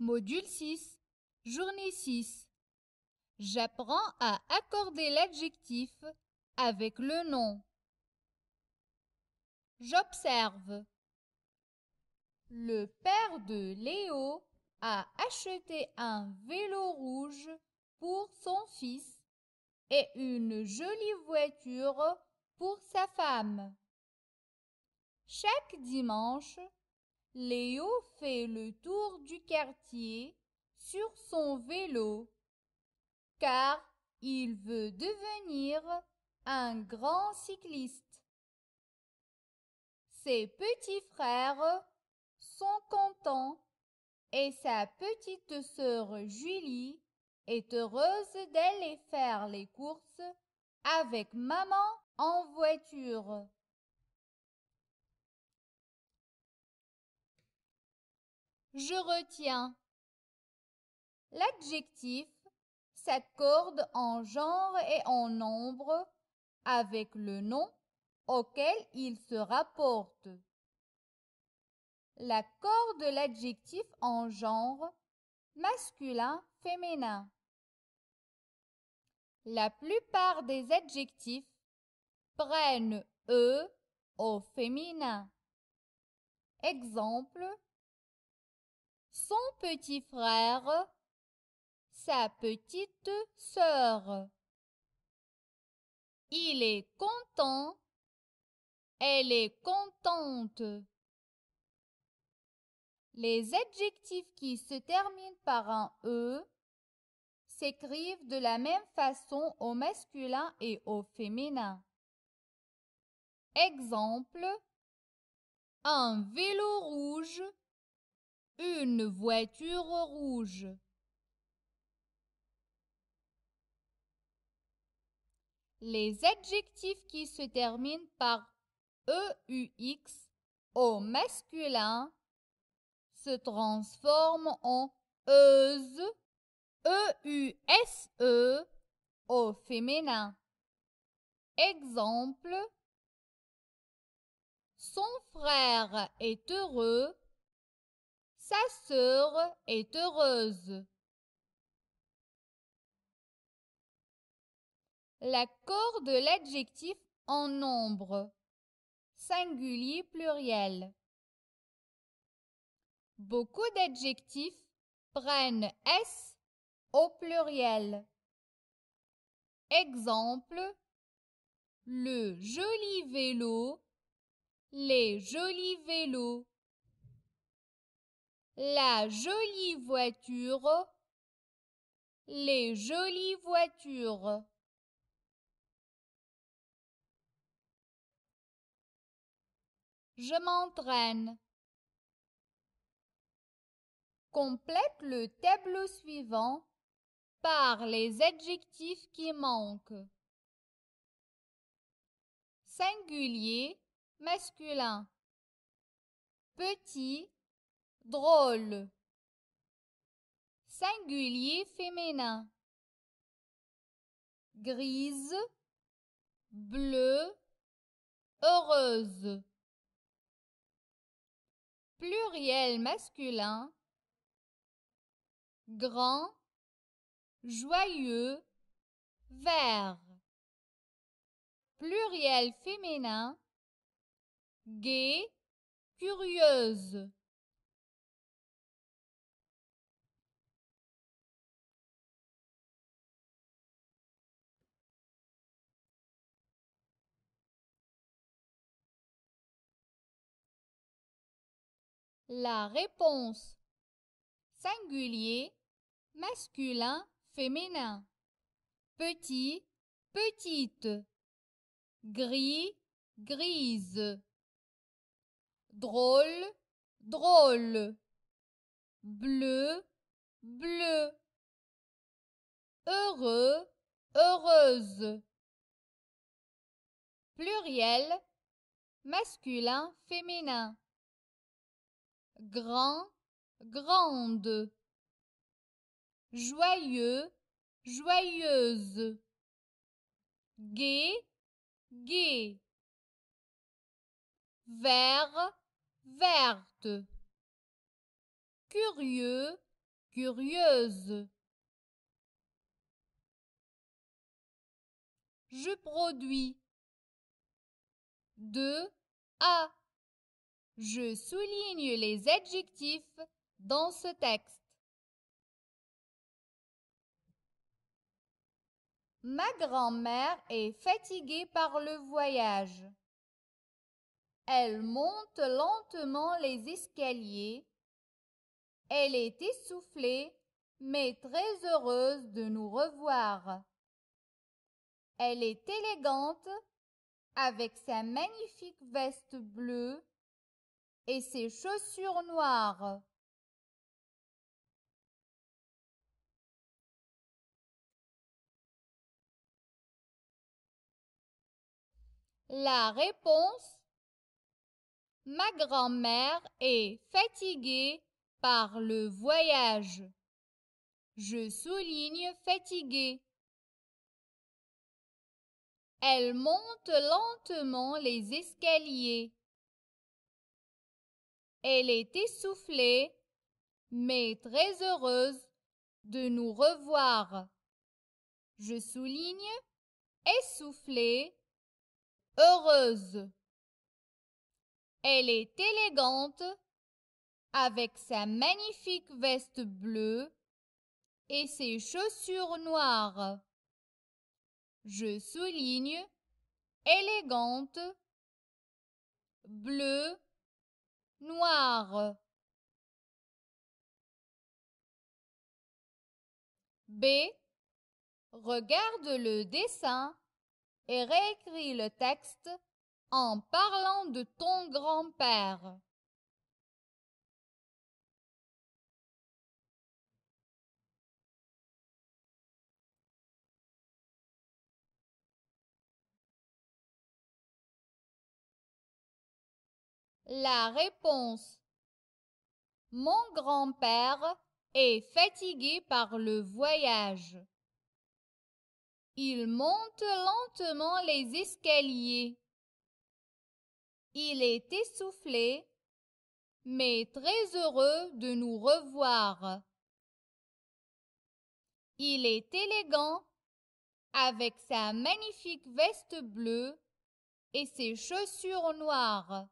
Module 6. Journée 6. J'apprends à accorder l'adjectif avec le nom. J'observe. Le père de Léo a acheté un vélo rouge pour son fils et une jolie voiture pour sa femme. Chaque dimanche, Léo fait le tour du quartier sur son vélo car il veut devenir un grand cycliste. Ses petits frères sont contents et sa petite sœur Julie est heureuse d'aller faire les courses avec maman en voiture. Je retiens. L'adjectif s'accorde en genre et en nombre avec le nom auquel il se rapporte. L'accord de l'adjectif en genre masculin-féminin. La plupart des adjectifs prennent e au féminin. Exemple son petit frère, sa petite sœur. Il est content, elle est contente. Les adjectifs qui se terminent par un E s'écrivent de la même façon au masculin et au féminin. Exemple Un vélo rouge une voiture rouge. Les adjectifs qui se terminent par EUX au masculin se transforment en EUSE, e, e s -E au féminin. Exemple Son frère est heureux sa sœur est heureuse. L'accord de l'adjectif en nombre. Singulier pluriel. Beaucoup d'adjectifs prennent S au pluriel. Exemple le joli vélo, les jolis vélos la jolie voiture, les jolies voitures. Je m'entraîne. Complète le tableau suivant par les adjectifs qui manquent. Singulier, masculin. Petit, drôle. Singulier féminin. Grise, bleue, heureuse. Pluriel masculin. Grand, joyeux, vert. Pluriel féminin. gay, curieuse. La réponse singulier, masculin, féminin. Petit, petite. Gris, grise. Drôle, drôle. Bleu, bleu. Heureux, heureuse. Pluriel, masculin, féminin grand, grande. Joyeux, joyeuse. Gai, gai. Vert, verte. Curieux, curieuse. Je produis. De, à. Je souligne les adjectifs dans ce texte. Ma grand-mère est fatiguée par le voyage. Elle monte lentement les escaliers. Elle est essoufflée, mais très heureuse de nous revoir. Elle est élégante, avec sa magnifique veste bleue et ses chaussures noires. La réponse Ma grand-mère est fatiguée par le voyage. Je souligne fatiguée. Elle monte lentement les escaliers. Elle est essoufflée, mais très heureuse de nous revoir. Je souligne essoufflée, heureuse. Elle est élégante avec sa magnifique veste bleue et ses chaussures noires. Je souligne élégante, bleue, noir B regarde le dessin et réécris le texte en parlant de ton grand-père. La réponse Mon grand-père est fatigué par le voyage. Il monte lentement les escaliers. Il est essoufflé, mais très heureux de nous revoir. Il est élégant avec sa magnifique veste bleue et ses chaussures noires.